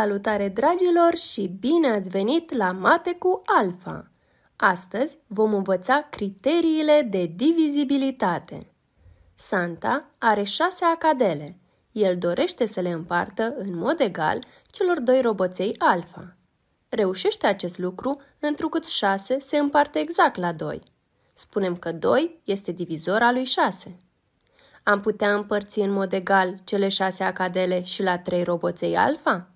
Salutare dragilor și bine ați venit la Mate cu Alfa! Astăzi vom învăța criteriile de divizibilitate. Santa are șase acadele. El dorește să le împartă în mod egal celor doi roboței alfa. Reușește acest lucru întrucât șase se împarte exact la doi. Spunem că 2 este divizor al lui 6. Am putea împărți în mod egal cele șase acadele și la trei roboței alfa?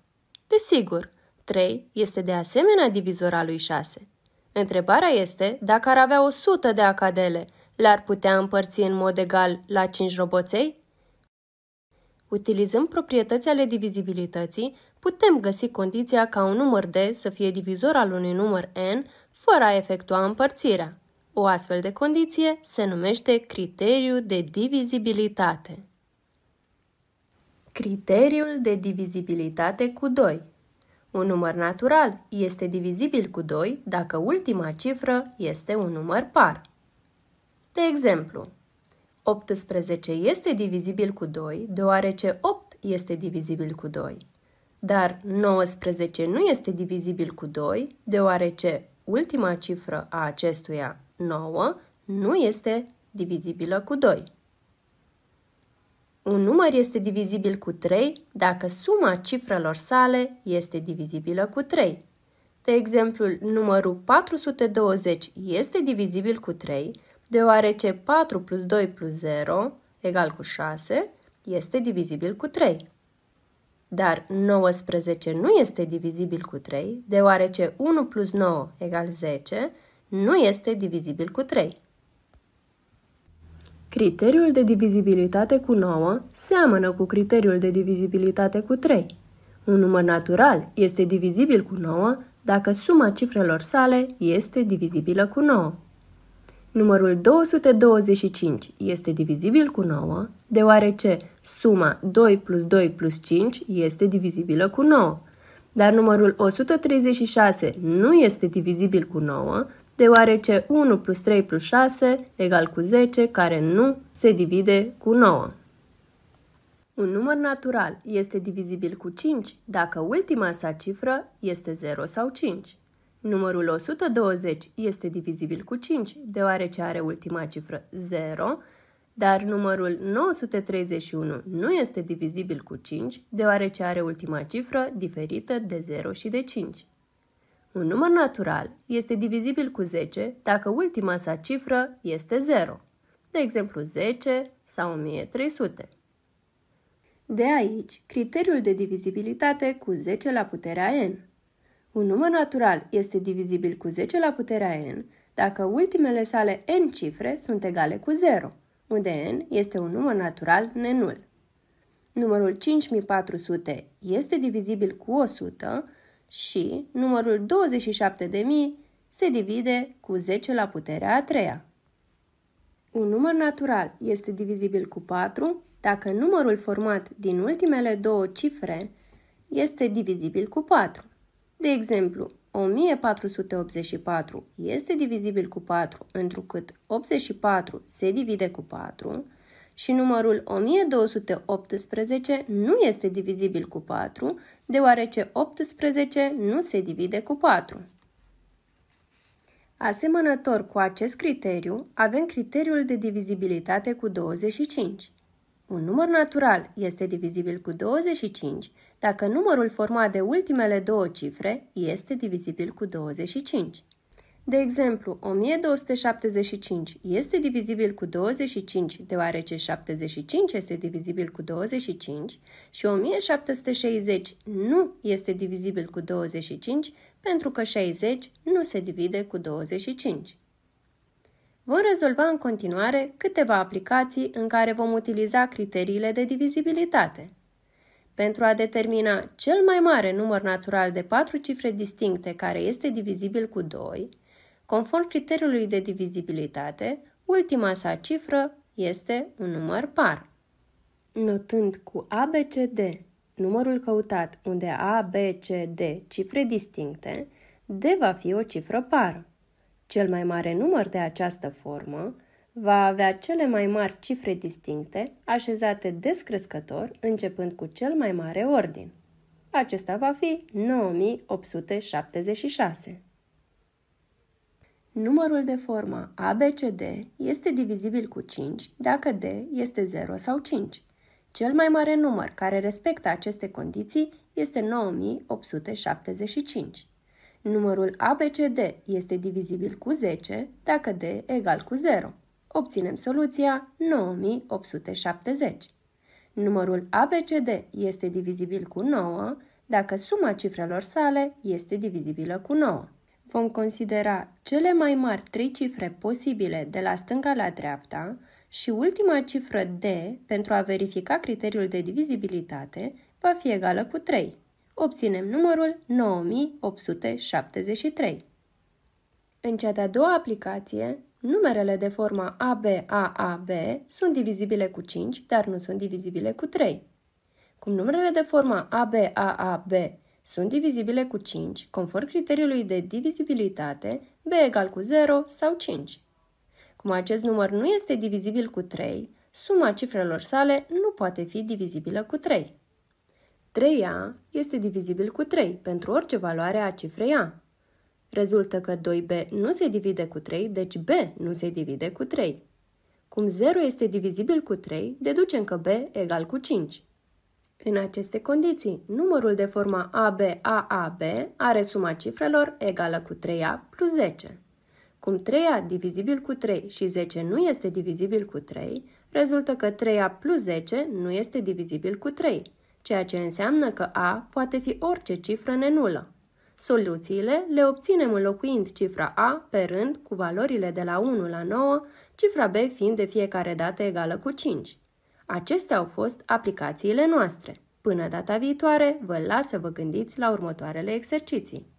Desigur, 3 este de asemenea al lui 6. Întrebarea este dacă ar avea 100 de acadele, le-ar putea împărți în mod egal la 5 roboței? Utilizând proprietăți ale divizibilității, putem găsi condiția ca un număr D să fie divizor al unui număr N fără a efectua împărțirea. O astfel de condiție se numește criteriu de divizibilitate. Criteriul de divizibilitate cu 2 Un număr natural este divizibil cu 2 dacă ultima cifră este un număr par. De exemplu, 18 este divizibil cu 2 deoarece 8 este divizibil cu 2, dar 19 nu este divizibil cu 2 deoarece ultima cifră a acestuia, 9, nu este divizibilă cu 2. Un număr este divizibil cu 3 dacă suma cifrelor sale este divizibilă cu 3. De exemplu, numărul 420 este divizibil cu 3, deoarece 4 plus 2 plus 0 egal cu 6 este divizibil cu 3. Dar 19 nu este divizibil cu 3, deoarece 1 plus 9 egal 10 nu este divizibil cu 3. Criteriul de divizibilitate cu 9 seamănă cu criteriul de divizibilitate cu 3. Un număr natural este divizibil cu 9 dacă suma cifrelor sale este divizibilă cu 9. Numărul 225 este divizibil cu 9, deoarece suma 2 plus 2 plus 5 este divizibilă cu 9, dar numărul 136 nu este divizibil cu 9, deoarece 1 plus 3 plus 6 egal cu 10, care nu se divide cu 9. Un număr natural este divizibil cu 5 dacă ultima sa cifră este 0 sau 5. Numărul 120 este divizibil cu 5 deoarece are ultima cifră 0, dar numărul 931 nu este divizibil cu 5 deoarece are ultima cifră diferită de 0 și de 5. Un număr natural este divizibil cu 10 dacă ultima sa cifră este 0, de exemplu 10 sau 1300. De aici, criteriul de divizibilitate cu 10 la puterea n. Un număr natural este divizibil cu 10 la puterea n dacă ultimele sale n cifre sunt egale cu 0, unde n este un număr natural nenul. Numărul 5400 este divizibil cu 100 și numărul 27.000 se divide cu 10 la puterea a treia. Un număr natural este divizibil cu 4 dacă numărul format din ultimele două cifre este divizibil cu 4. De exemplu, 1484 este divizibil cu 4, întrucât 84 se divide cu 4, și numărul 1218 nu este divizibil cu 4, deoarece 18 nu se divide cu 4. Asemănător cu acest criteriu, avem criteriul de divizibilitate cu 25. Un număr natural este divizibil cu 25 dacă numărul format de ultimele două cifre este divizibil cu 25. De exemplu, 1275 este divizibil cu 25, deoarece 75 este divizibil cu 25 și 1760 nu este divizibil cu 25 pentru că 60 nu se divide cu 25. Vom rezolva în continuare câteva aplicații în care vom utiliza criteriile de divizibilitate. Pentru a determina cel mai mare număr natural de patru cifre distincte care este divizibil cu 2, Conform criteriului de divizibilitate, ultima sa cifră este un număr par. Notând cu ABCD numărul căutat unde A, B, C, D cifre distincte, D va fi o cifră pară. Cel mai mare număr de această formă va avea cele mai mari cifre distincte așezate descrescător începând cu cel mai mare ordin. Acesta va fi 9876. Numărul de formă ABCD este divizibil cu 5 dacă D este 0 sau 5. Cel mai mare număr care respectă aceste condiții este 9875. Numărul ABCD este divizibil cu 10 dacă D egal cu 0. Obținem soluția 9870. Numărul ABCD este divizibil cu 9 dacă suma cifrelor sale este divizibilă cu 9 vom considera cele mai mari trei cifre posibile de la stânga la dreapta și ultima cifră D pentru a verifica criteriul de divizibilitate va fi egală cu 3. Obținem numărul 9873. În cea de-a doua aplicație, numerele de forma ABAAB sunt divizibile cu 5, dar nu sunt divizibile cu 3. Cum numerele de forma ABAAB sunt divizibile cu 5 conform criteriului de divizibilitate B egal cu 0 sau 5. Cum acest număr nu este divizibil cu 3, suma cifrelor sale nu poate fi divizibilă cu 3. 3A este divizibil cu 3 pentru orice valoare a cifrei A. Rezultă că 2B nu se divide cu 3, deci B nu se divide cu 3. Cum 0 este divizibil cu 3, deducem că B egal cu 5. În aceste condiții, numărul de forma ABAAB are suma cifrelor egală cu 3A plus 10. Cum 3A divizibil cu 3 și 10 nu este divizibil cu 3, rezultă că 3A plus 10 nu este divizibil cu 3, ceea ce înseamnă că A poate fi orice cifră nenulă. Soluțiile le obținem înlocuind cifra A pe rând cu valorile de la 1 la 9, cifra B fiind de fiecare dată egală cu 5. Acestea au fost aplicațiile noastre. Până data viitoare, vă las să vă gândiți la următoarele exerciții.